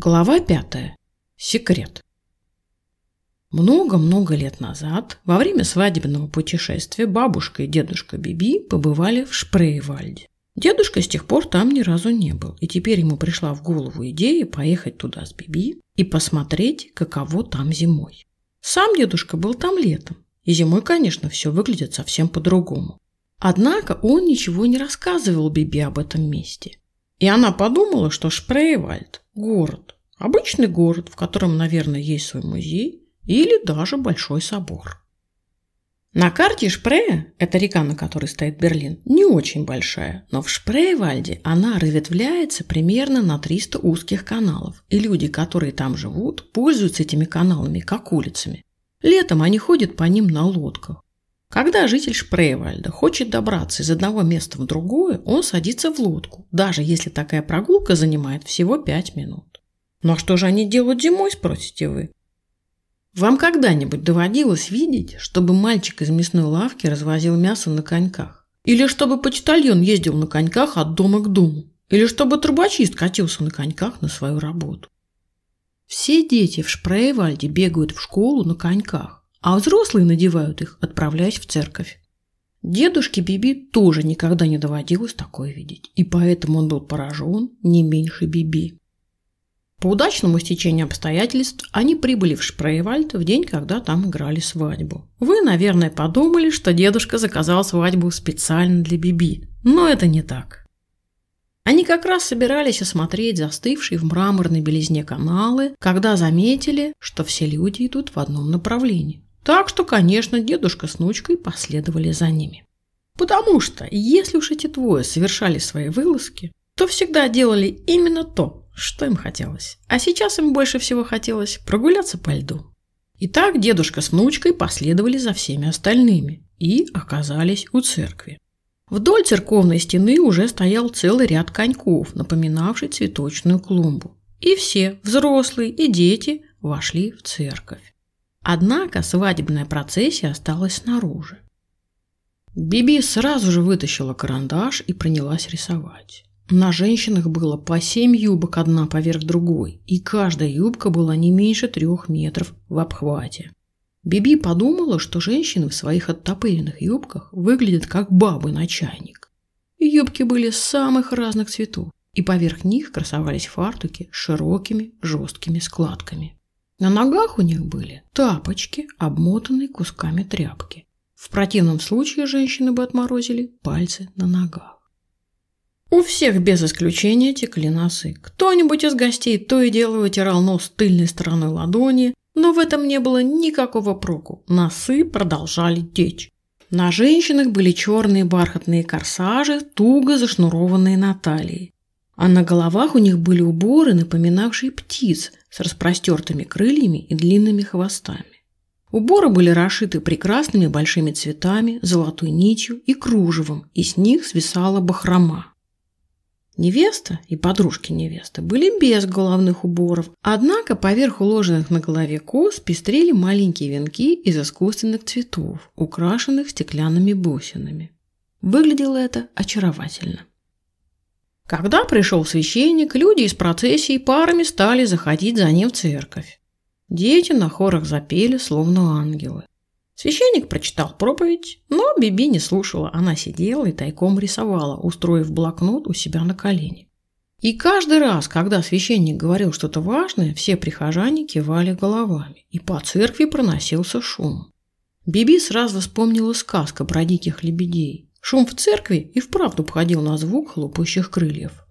Глава пятая. Секрет. Много-много лет назад, во время свадебного путешествия, бабушка и дедушка Биби побывали в Шпрейвальде. Дедушка с тех пор там ни разу не был, и теперь ему пришла в голову идея поехать туда с Биби и посмотреть, каково там зимой. Сам дедушка был там летом, и зимой, конечно, все выглядит совсем по-другому. Однако он ничего не рассказывал Биби об этом месте – и она подумала, что Шпрейвальд – город. Обычный город, в котором, наверное, есть свой музей или даже большой собор. На карте Шпрея, это река, на которой стоит Берлин, не очень большая, но в Шпрейвальде она разветвляется примерно на 300 узких каналов, и люди, которые там живут, пользуются этими каналами как улицами. Летом они ходят по ним на лодках. Когда житель Шпрейвальда хочет добраться из одного места в другое, он садится в лодку, даже если такая прогулка занимает всего 5 минут. Ну а что же они делают зимой, спросите вы? Вам когда-нибудь доводилось видеть, чтобы мальчик из мясной лавки развозил мясо на коньках? Или чтобы почтальон ездил на коньках от дома к дому? Или чтобы трубочист катился на коньках на свою работу? Все дети в Шпрейвальде бегают в школу на коньках а взрослые надевают их, отправляясь в церковь. Дедушке Биби тоже никогда не доводилось такое видеть, и поэтому он был поражен не меньше Биби. По удачному стечению обстоятельств они прибыли в Шпрейвальд в день, когда там играли свадьбу. Вы, наверное, подумали, что дедушка заказал свадьбу специально для Биби, но это не так. Они как раз собирались осмотреть застывшие в мраморной белизне каналы, когда заметили, что все люди идут в одном направлении. Так что, конечно, дедушка с внучкой последовали за ними. Потому что, если уж эти двое совершали свои вылазки, то всегда делали именно то, что им хотелось. А сейчас им больше всего хотелось прогуляться по льду. Итак, дедушка с внучкой последовали за всеми остальными и оказались у церкви. Вдоль церковной стены уже стоял целый ряд коньков, напоминавший цветочную клумбу. И все, взрослые и дети, вошли в церковь. Однако свадебная процессия осталась снаружи. Биби сразу же вытащила карандаш и принялась рисовать. На женщинах было по семь юбок одна поверх другой, и каждая юбка была не меньше трех метров в обхвате. Биби подумала, что женщины в своих оттопыренных юбках выглядят как бабы на чайник. Юбки были самых разных цветов, и поверх них красовались фартуки с широкими жесткими складками. На ногах у них были тапочки, обмотанные кусками тряпки. В противном случае женщины бы отморозили пальцы на ногах. У всех без исключения текли носы. Кто-нибудь из гостей то и дело вытирал нос тыльной стороной ладони, но в этом не было никакого проку. Носы продолжали течь. На женщинах были черные бархатные корсажи, туго зашнурованные на талии а на головах у них были уборы, напоминавшие птиц с распростертыми крыльями и длинными хвостами. Уборы были расшиты прекрасными большими цветами, золотой нитью и кружевом, и с них свисала бахрома. Невеста и подружки невесты были без головных уборов, однако поверх уложенных на голове кос пестрели маленькие венки из искусственных цветов, украшенных стеклянными бусинами. Выглядело это очаровательно. Когда пришел священник, люди из процессии парами стали заходить за ним в церковь. Дети на хорах запели, словно ангелы. Священник прочитал проповедь, но Биби не слушала. Она сидела и тайком рисовала, устроив блокнот у себя на колени. И каждый раз, когда священник говорил что-то важное, все прихожане кивали головами, и по церкви проносился шум. Биби сразу вспомнила сказка про диких лебедей. Шум в церкви и вправду походил на звук хлопающих крыльев.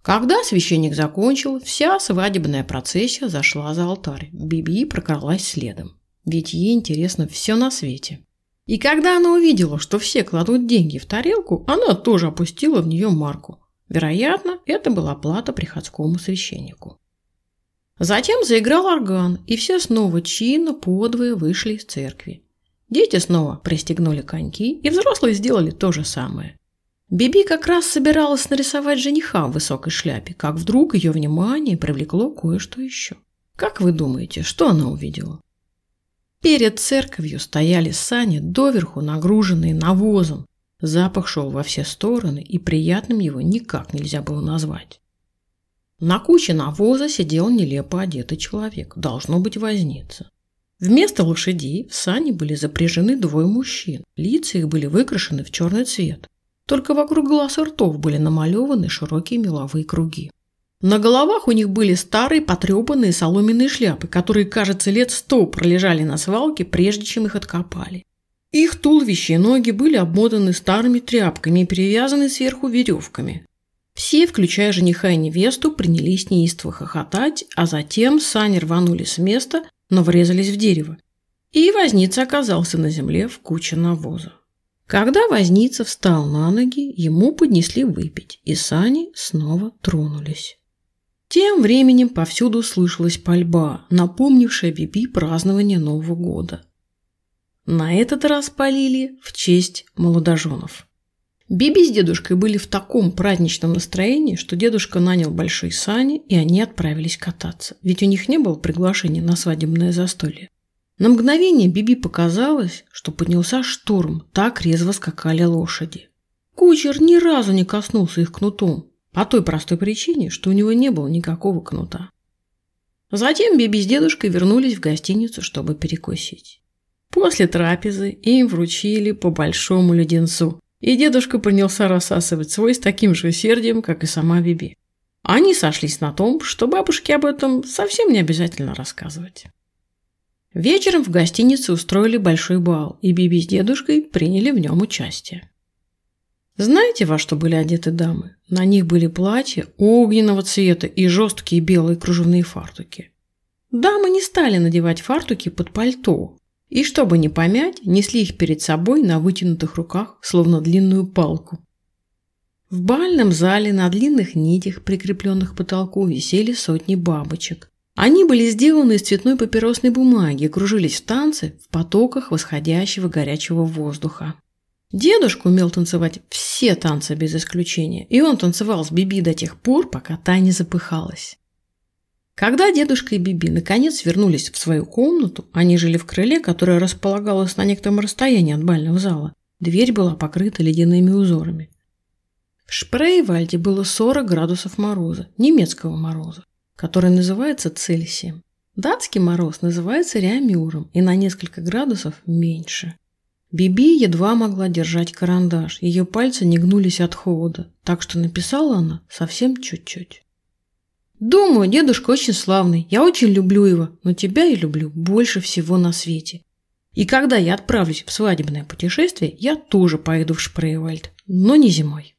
Когда священник закончил, вся свадебная процессия зашла за алтарь. Биби прокралась следом, ведь ей интересно все на свете. И когда она увидела, что все кладут деньги в тарелку, она тоже опустила в нее марку. Вероятно, это была плата приходскому священнику. Затем заиграл орган, и все снова чинно подвое вышли из церкви. Дети снова пристегнули коньки, и взрослые сделали то же самое. Биби как раз собиралась нарисовать жениха в высокой шляпе, как вдруг ее внимание привлекло кое-что еще. Как вы думаете, что она увидела? Перед церковью стояли сани, доверху нагруженные навозом. Запах шел во все стороны, и приятным его никак нельзя было назвать. На куче навоза сидел нелепо одетый человек, должно быть возница. Вместо лошадей в сани были запряжены двое мужчин. Лица их были выкрашены в черный цвет. Только вокруг глаз и ртов были намалеваны широкие меловые круги. На головах у них были старые потрепанные соломенные шляпы, которые, кажется, лет сто пролежали на свалке, прежде чем их откопали. Их туловище и ноги были обмотаны старыми тряпками и перевязаны сверху веревками. Все, включая жениха и невесту, принялись неистово хохотать, а затем сани рванули с места, но врезались в дерево. И возница оказался на земле в куче навоза. Когда возница встал на ноги, ему поднесли выпить, и сани снова тронулись. Тем временем повсюду слышалась пальба, напомнившая Биби празднование Нового года. На этот раз полили в честь молодоженов. Биби с дедушкой были в таком праздничном настроении, что дедушка нанял большие сани, и они отправились кататься, ведь у них не было приглашения на свадебное застолье. На мгновение Биби показалось, что поднялся шторм, так резво скакали лошади. Кучер ни разу не коснулся их кнутом, по той простой причине, что у него не было никакого кнута. Затем Биби с дедушкой вернулись в гостиницу, чтобы перекусить. После трапезы им вручили по большому леденцу, и дедушка принялся рассасывать свой с таким же усердием, как и сама Биби. Они сошлись на том, что бабушке об этом совсем не обязательно рассказывать. Вечером в гостинице устроили большой бал, и Биби с дедушкой приняли в нем участие. Знаете, во что были одеты дамы? На них были платья огненного цвета и жесткие белые кружевные фартуки. Дамы не стали надевать фартуки под пальто, и, чтобы не помять, несли их перед собой на вытянутых руках, словно длинную палку. В бальном зале на длинных нитях, прикрепленных к потолку, висели сотни бабочек. Они были сделаны из цветной папиросной бумаги и кружились в танцы в потоках восходящего горячего воздуха. Дедушка умел танцевать все танцы без исключения, и он танцевал с Биби до тех пор, пока та не запыхалась. Когда дедушка и Биби наконец вернулись в свою комнату, они жили в крыле, которое располагалось на некотором расстоянии от бального зала. Дверь была покрыта ледяными узорами. В Шпрейвальде было 40 градусов мороза, немецкого мороза, который называется Цельсием. Датский мороз называется Реамюром и на несколько градусов меньше. Биби едва могла держать карандаш, ее пальцы не гнулись от холода, так что написала она совсем чуть-чуть. Думаю, дедушка очень славный, я очень люблю его, но тебя я люблю больше всего на свете. И когда я отправлюсь в свадебное путешествие, я тоже поеду в Шпрейвальд, но не зимой.